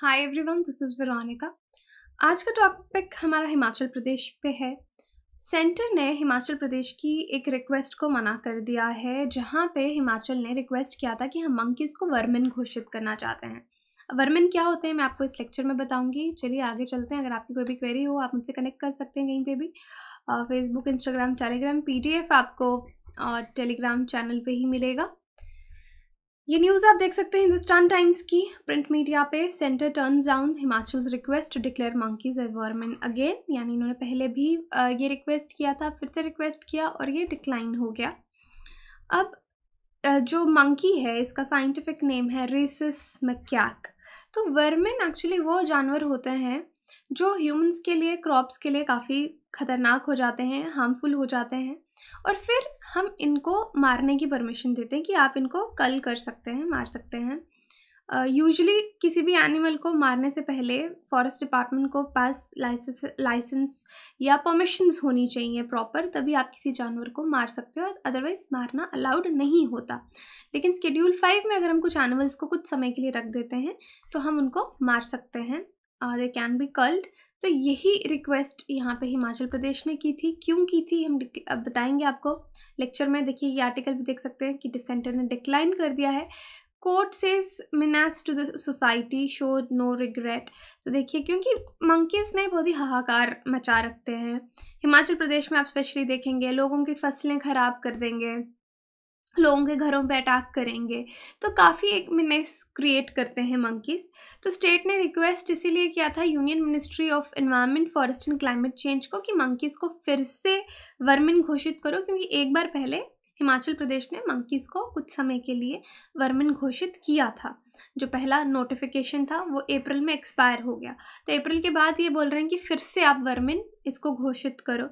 hi everyone this is Veronica आज का topic हमारा हिमाचल प्रदेश पे है सेंटर ने हिमाचल प्रदेश की एक रिक्वेस्ट को मना कर दिया है जहाँ पे हिमाचल ने रिक्वेस्ट किया था कि हम मंकीज़ को वर्मिन घोषित करना चाहते हैं वर्मिन क्या होते हैं मैं आपको इस लेक्चर में बताऊंगी चलिए आगे चलते हैं अगर आपकी कोई भी क्वेरी हो आप मुझसे कनेक्ट कर सकते हैं कहीं पे भी फेसबुक इंस्टाग्राम टेलीग्राम पीडीएफ आपको टेलीग्राम चैनल पे ही मिलेगा ये न्यूज़ आप देख सकते हैं हिंदुस्तान टाइम्स की प्रिंट मीडिया पे centre turn down Himachal request to declare monkeys as vermin again यानी इन्होंने पहले भी ये रिक्वेस्ट किया था फिर से रिक्वेस्ट किया और ये डिक्लाइन हो गया अब जो मंकी है इसका साइंटिफिक नेम है रेसिस मक्याक तो वर्मेन एक्चुअली वो जानवर होते हैं जो ह्यूमंस के लिए क्रॉप्स के लिए काफ़ी ख़तरनाक हो जाते हैं हार्मफुल हो जाते हैं और फिर हम इनको मारने की परमिशन देते हैं कि आप इनको कल कर सकते हैं मार सकते हैं यूजली uh, किसी भी एनिमल को मारने से पहले फॉरेस्ट डिपार्टमेंट को पास लाइसेंस लाइसेंस या परमिशंस होनी चाहिए प्रॉपर तभी आप किसी जानवर को मार सकते हो अदरवाइज़ मारना अलाउड नहीं होता लेकिन स्केड्यूल फाइव में अगर हम कुछ एनिमल्स को कुछ समय के लिए रख देते हैं तो हम उनको मार सकते हैं दे कैन बी कल्ड तो यही रिक्वेस्ट यहाँ पे हिमाचल प्रदेश ने की थी क्यों की थी हम अब बताएंगे आपको लेक्चर में देखिए ये आर्टिकल भी देख सकते हैं कि डिसेंटर ने डिक्लाइन कर दिया है court says menace to the society show no regret तो देखिए क्योंकि मंकीज़ ने बहुत ही हाहाकार मचा रखते हैं हिमाचल प्रदेश में आप स्पेशली देखेंगे लोगों की फसलें ख़राब कर देंगे लोगों के घरों पे अटैक करेंगे तो काफ़ी एक मिनेस क्रिएट करते हैं मंकीज़ तो स्टेट ने रिक्वेस्ट इसीलिए किया था union ministry of environment forest and climate change को कि मंकीज़ को फिर से वर्मिन घोषित करो क्योंकि एक बार पहले हिमाचल प्रदेश ने मंकीज़ को कुछ समय के लिए वर्मिन घोषित किया था जो पहला नोटिफिकेशन था वो अप्रैल में एक्सपायर हो गया तो अप्रैल के बाद ये बोल रहे हैं कि फिर से आप वर्मिन इसको घोषित करो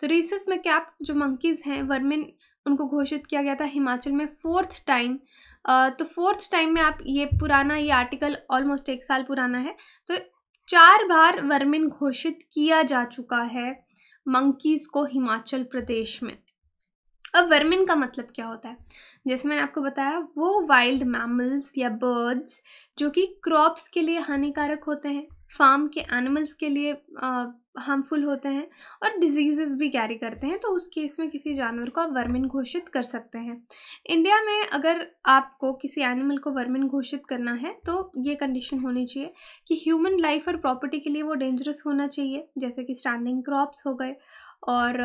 तो रिसर्स में कैप जो मंकीज़ हैं वर्मिन उनको घोषित किया गया था हिमाचल में फोर्थ टाइम तो फोर्थ टाइम में आप ये पुराना ये आर्टिकल ऑलमोस्ट एक साल पुराना है तो चार बार वर्मिन घोषित किया जा चुका है मंकीज़ को हिमाचल प्रदेश में अब वर्मिन का मतलब क्या होता है जैसे मैंने आपको बताया वो वाइल्ड मैमल्स या बर्ड्स जो कि क्रॉप्स के लिए हानिकारक होते हैं फार्म के एनिमल्स के लिए हार्मफुल होते हैं और डिजीज़ भी कैरी करते हैं तो उस केस में किसी जानवर को आप वर्मिन घोषित कर सकते हैं इंडिया में अगर आपको किसी एनिमल को वर्मिन घोषित करना है तो ये कंडीशन होनी चाहिए कि ह्यूमन लाइफ और प्रॉपर्टी के लिए वो डेंजरस होना चाहिए जैसे कि स्टैंडिंग क्रॉप्स हो गए और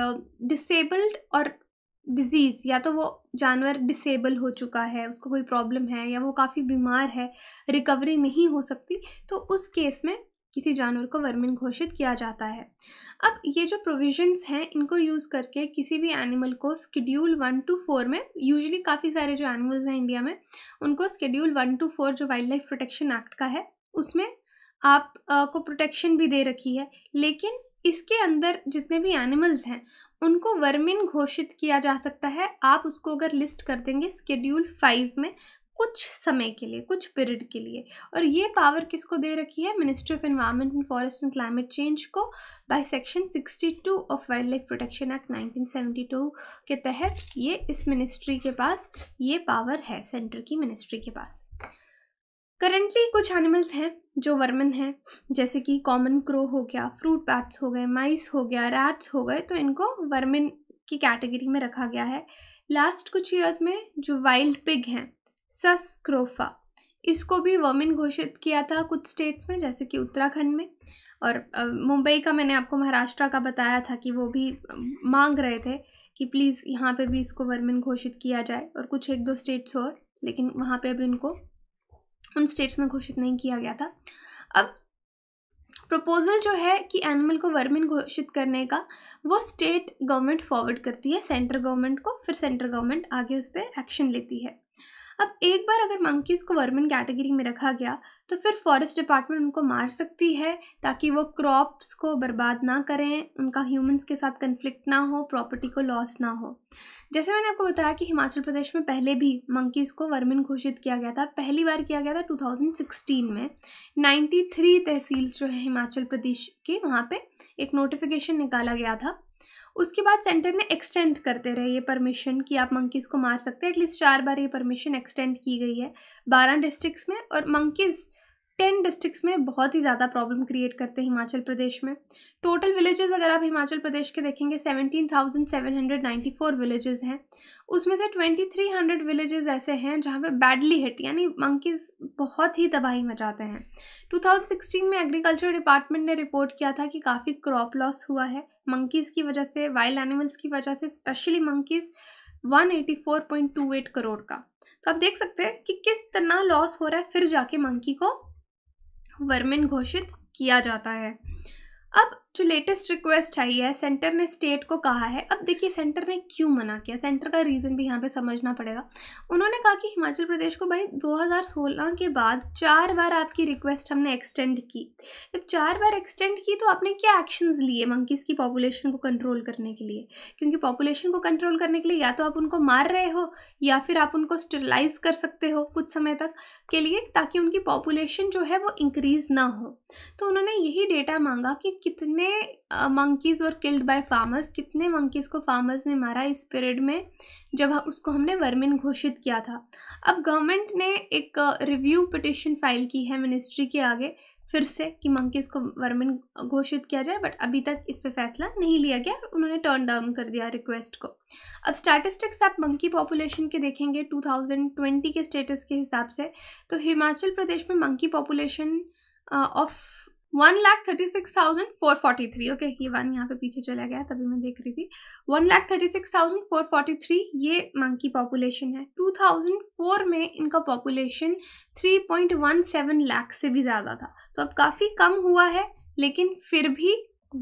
डिसेबल्ड और डिजीज़ या तो वो जानवर डिसेबल हो चुका है उसको कोई प्रॉब्लम है या वो काफ़ी बीमार है रिकवरी नहीं हो सकती तो उस केस में किसी जानवर को वर्मिन घोषित किया जाता है अब ये जो प्रोविजंस हैं इनको यूज़ करके किसी भी एनिमल को स्कड्यूल वन टू फोर में यूजली काफ़ी सारे जो एनिमल्स हैं इंडिया में उनको स्कड्यूल वन टू फोर जो वाइल्ड लाइफ प्रोटेक्शन एक्ट का है उसमें आप आ, को प्रोटेक्शन भी दे रखी है लेकिन इसके अंदर जितने भी एनिमल्स हैं उनको वर्मिन घोषित किया जा सकता है आप उसको अगर लिस्ट कर देंगे स्केड्यूल फाइव में कुछ समय के लिए कुछ पीरियड के लिए और ये पावर किसको दे रखी है ministry of environment and forest and climate change को by section 62 of wild life protection act 1972 के तहत ये इस मिनिस्ट्री के पास ये पावर है सेंटर की मिनिस्ट्री के पास करेंटली कुछ एनिमल्स हैं जो वर्मन हैं जैसे कि कॉमन क्रो हो गया फ्रूट बैट्स हो गए माइस हो गया रैट्स हो गए तो इनको वर्मिन की कैटेगरी में रखा गया है लास्ट कुछ ईयर्स में जो वाइल्ड पिग हैं सस्क्रोफा इसको भी वर्मिन घोषित किया था कुछ स्टेट्स में जैसे कि उत्तराखंड में और मुंबई का मैंने आपको महाराष्ट्र का बताया था कि वो भी मांग रहे थे कि प्लीज़ यहाँ पे भी इसको वर्मिन घोषित किया जाए और कुछ एक दो स्टेट्स और लेकिन वहाँ पे अभी उनको उन स्टेट्स में घोषित नहीं किया गया था अब प्रपोजल जो है कि एनिमल को वर्मिन घोषित करने का वो स्टेट गवर्नमेंट फॉरवर्ड करती है सेंट्रल गवर्नमेंट को फिर सेंट्रल गवर्नमेंट आगे उस पर एक्शन लेती है अब एक बार अगर मंकीज़ को वर्मिन कैटेगरी में रखा गया तो फिर फॉरेस्ट डिपार्टमेंट उनको मार सकती है ताकि वो क्रॉप्स को बर्बाद ना करें उनका ह्यूमंस के साथ कन्फ्लिक्ट ना हो प्रॉपर्टी को लॉस ना हो जैसे मैंने आपको बताया कि हिमाचल प्रदेश में पहले भी मंकीज़ को वर्मिन घोषित किया गया था पहली बार किया गया था 2016 में 93 तहसील्स जो है हिमाचल प्रदेश के वहाँ पे एक नोटिफिकेशन निकाला गया था उसके बाद सेंटर ने एक्सटेंड करते रहे ये परमिशन कि आप मंकीज़ को मार सकते हैं एटलीस्ट चार बार ये परमिशन एक्सटेंड की गई है बारह डिस्ट्रिक्स में और मंकीज़ टेन डिस्ट्रिक्ट्स में बहुत ही ज़्यादा प्रॉब्लम क्रिएट करते हैं हिमाचल प्रदेश में टोटल विलेजेस अगर आप हिमाचल प्रदेश के देखेंगे seventeen thousand seven hundred ninety four villages हैं उसमें से ट्वेंटी थ्री हंड्रेड विलेजेस ऐसे हैं जहाँ पे बैडली हिट यानी मंकीज बहुत ही तबाही मचाते हैं टू में एग्रीकल्चर डिपार्टमेंट ने रिपोर्ट किया था कि काफ़ी क्रॉप लॉस हुआ है मंकीज़ की वजह से वाइल्ड एनिमल्स की वजह से स्पेशली मंकीज़ वन करोड़ का तो आप देख सकते हैं कि किस तरह लॉस हो रहा है फिर जाके मंकी को वर्मिन घोषित किया जाता है अब जो लेटेस्ट रिक्वेस्ट आई है सेंटर ने स्टेट को कहा है अब देखिए सेंटर ने क्यों मना किया सेंटर का रीज़न भी यहाँ पे समझना पड़ेगा उन्होंने कहा कि हिमाचल प्रदेश को भाई 2016 के बाद चार बार आपकी रिक्वेस्ट हमने एक्सटेंड की जब चार बार एक्सटेंड की तो आपने क्या एक्शंस लिए मंकीज़ की पॉपुलेशन को कंट्रोल करने के लिए क्योंकि पॉपुलेशन को कंट्रोल करने के लिए या तो आप उनको मार रहे हो या फिर आप उनको स्टरलाइज कर सकते हो कुछ समय तक के लिए ताकि उनकी पॉपुलेशन जो है वो इंक्रीज़ ना हो तो उन्होंने यही डेटा मांगा कि कितने कितने मंकीज और किल्ड बाय फार्मर्स कितने मंकीज को फार्मर्स ने मारा इस पीरियड में जब उसको हमने वर्मिन घोषित किया था अब गवर्नमेंट ने एक रिव्यू पिटिशन फाइल की है मिनिस्ट्री के आगे फिर से कि मंकीज़ को वर्मिन घोषित किया जाए बट अभी तक इस पर फैसला नहीं लिया गया उन्होंने टर्न डाउन कर दिया रिक्वेस्ट को अब स्टैटिस्टिक्स आप मंकी पॉपुलेशन के देखेंगे 2020 के स्टेटस के हिसाब से तो हिमाचल प्रदेश में monkey population of one lakh thirty six thousand four forty three okay ये वन यहाँ पे पीछे चला गया तभी मैं देख रही थी one lakh thirty six thousand four forty three ये मंकी पॉपुलेशन है टू थाउजेंड फोर में इनका population three point one seven lakh से भी ज़्यादा था तो अब काफ़ी कम हुआ है लेकिन फिर भी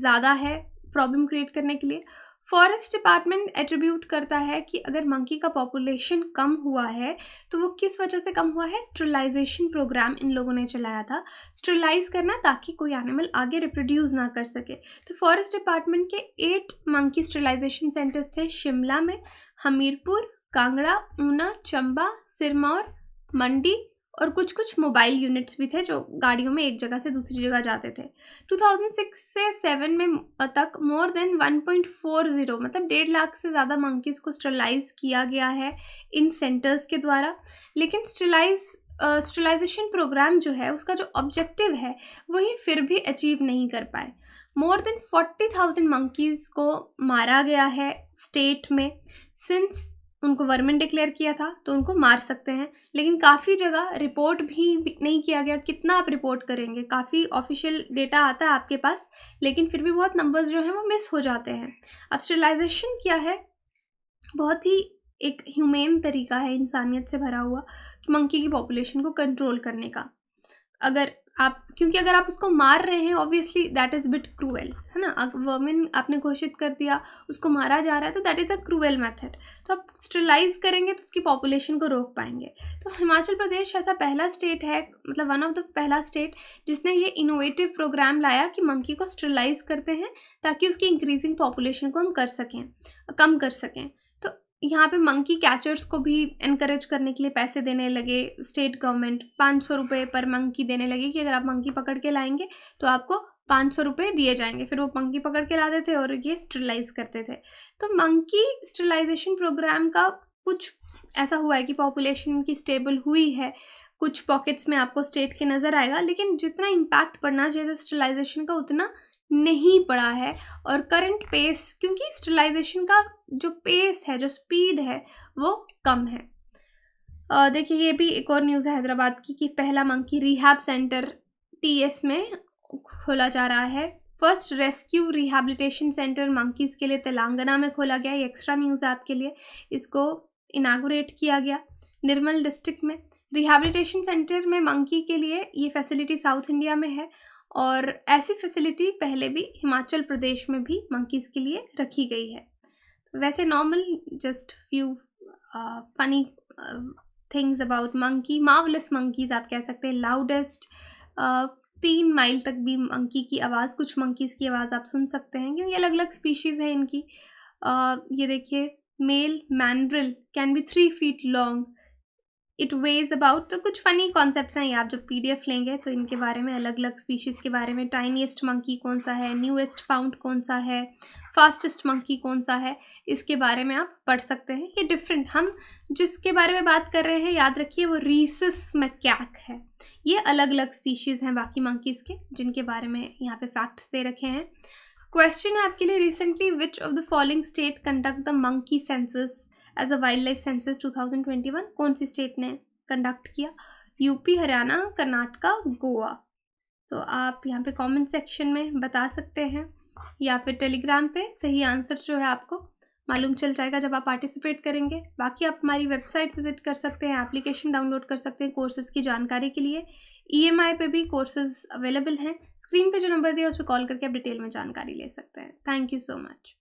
ज़्यादा है प्रॉब्लम क्रिएट करने के लिए फॉरेस्ट डिपार्टमेंट एट्रीब्यूट करता है कि अगर मंकी का पॉपुलेशन कम हुआ है तो वो किस वजह से कम हुआ है स्ट्रिलाइजेशन प्रोग्राम इन लोगों ने चलाया था स्ट्रिलाइज करना ताकि कोई एनिमल आगे रिप्रोड्यूस ना कर सके तो फॉरेस्ट डिपार्टमेंट के एट मंकी स्ट्रिलाइजेशन सेंटर्स थे शिमला में हमीरपुर कांगड़ा ऊना चंबा सिरमौर मंडी और कुछ कुछ मोबाइल यूनिट्स भी थे जो गाड़ियों में एक जगह से दूसरी जगह जाते थे 2006 से 7 में तक मोर देन 1.40 मतलब डेढ़ लाख से ज़्यादा मंकीज़ को स्टरलाइज किया गया है इन सेंटर्स के द्वारा लेकिन स्टरलाइज स्टरलाइजेशन प्रोग्राम जो है उसका जो ऑब्जेक्टिव है वही फिर भी अचीव नहीं कर पाए more than forty thousand monkeys को मारा गया है स्टेट में सिंस उनको वर्मिन डिक्लेयर किया था तो उनको मार सकते हैं लेकिन काफ़ी जगह रिपोर्ट भी नहीं किया गया कितना आप रिपोर्ट करेंगे काफ़ी ऑफिशियल डेटा आता है आपके पास लेकिन फिर भी बहुत नंबर्स जो हैं वो मिस हो जाते हैं अब स्टेलाइजेशन क्या है बहुत ही एक ह्यूमेन तरीका है इंसानियत से भरा हुआ कि मंकी की पॉपुलेशन को कंट्रोल करने का अगर आप क्योंकि अगर आप उसको मार रहे हैं obviously that is bit cruel है ना वर्मिन आपने घोषित कर दिया उसको मारा जा रहा है तो that is a cruel method तो आप स्टरलाइज करेंगे तो उसकी पॉपुलेशन को रोक पाएंगे तो हिमाचल प्रदेश ऐसा पहला स्टेट है मतलब वन ऑफ द पहला स्टेट जिसने ये इनोवेटिव प्रोग्राम लाया कि मंकी को स्टरलाइज करते हैं ताकि उसकी इंक्रीजिंग पॉपुलेशन को हम कर सकें कम कर सकें यहाँ पे मंकी कैचर्स को भी इनक्रेज करने के लिए पैसे देने लगे स्टेट गवर्नमेंट पाँच सौ रुपये पर मंकी देने लगे कि अगर आप मंकी पकड़ के लाएंगे तो आपको पाँच सौ रुपये दिए जाएंगे फिर वो मंकी पकड़ के लाते थे और ये स्टरलाइज करते थे तो मंकी स्टरलाइजेशन प्रोग्राम का कुछ ऐसा हुआ है कि पॉपुलेशन की स्टेबल हुई है कुछ पॉकेट्स में आपको स्टेट के नज़र आएगा लेकिन जितना इम्पैक्ट पड़ना चाहिए था स्टरलाइजेशन का उतना नहीं पड़ा है और करंट पेस क्योंकि स्टरलाइजेशन का जो पेस है जो स्पीड है वो कम है देखिए ये भी एक और न्यूज़ है हैदराबाद की कि पहला मंकी रिहाब सेंटर टीएस में खोला जा रहा है first rescue rehabilitation centre monkeys के लिए तेलंगाना में खोला गया ये एक्स्ट्रा न्यूज़ आपके लिए इसको इनागोरेट किया गया निर्मल डिस्ट्रिक्ट में रिहेबिलिटेशन सेंटर में मंकी के लिए ये फैसिलिटी साउथ इंडिया में है और ऐसी फैसिलिटी पहले भी हिमाचल प्रदेश में भी मंकीज़ के लिए रखी गई है वैसे normal just few funny things about monkey मावलेस मंकीज़ आप कह सकते हैं लाउडेस्ट uh, तीन माइल तक भी मंकी की आवाज़ कुछ मंकीज़ की आवाज़ आप सुन सकते हैं क्योंकि अलग अलग स्पीशीज़ है इनकी आ, uh, ये देखिए male mandrill can be three feet long it weighs about तो कुछ फ़नी कॉन्सेप्ट हैं ये आप जब पी लेंगे तो इनके बारे में अलग अलग स्पीशीज़ के बारे में टाइनीस्ट मंकी कौन सा है न्यूएस्ट फाउंड कौन सा है फास्टेस्ट मंकी कौन सा है इसके बारे में आप पढ़ सकते हैं ये डिफरेंट हम जिसके बारे में बात कर रहे हैं याद रखिए वो रीसिस मैक है ये अलग अलग स्पीशीज़ हैं बाकी मंकीज़ के जिनके बारे में यहाँ पे फैक्ट्स दे रखे हैं क्वेश्चन है आपके लिए recently which of the following state conduct the monkey census as a wildlife census 2021 कौन सी स्टेट ने कंडक्ट किया यूपी हरियाणा कर्नाटका गोवा तो आप यहाँ पे कमेंट सेक्शन में बता सकते हैं या फिर टेलीग्राम पे सही आंसर जो है आपको मालूम चल जाएगा जब आप पार्टिसिपेट करेंगे बाकी आप हमारी वेबसाइट विजिट कर सकते हैं एप्लीकेशन डाउनलोड कर सकते हैं कोर्सेज़ की जानकारी के लिए ईएमआई e पे भी कोर्सेज़ अवेलेबल हैं स्क्रीन पे जो नंबर दिया उस पर कॉल करके आप डिटेल में जानकारी ले सकते हैं थैंक यू सो मच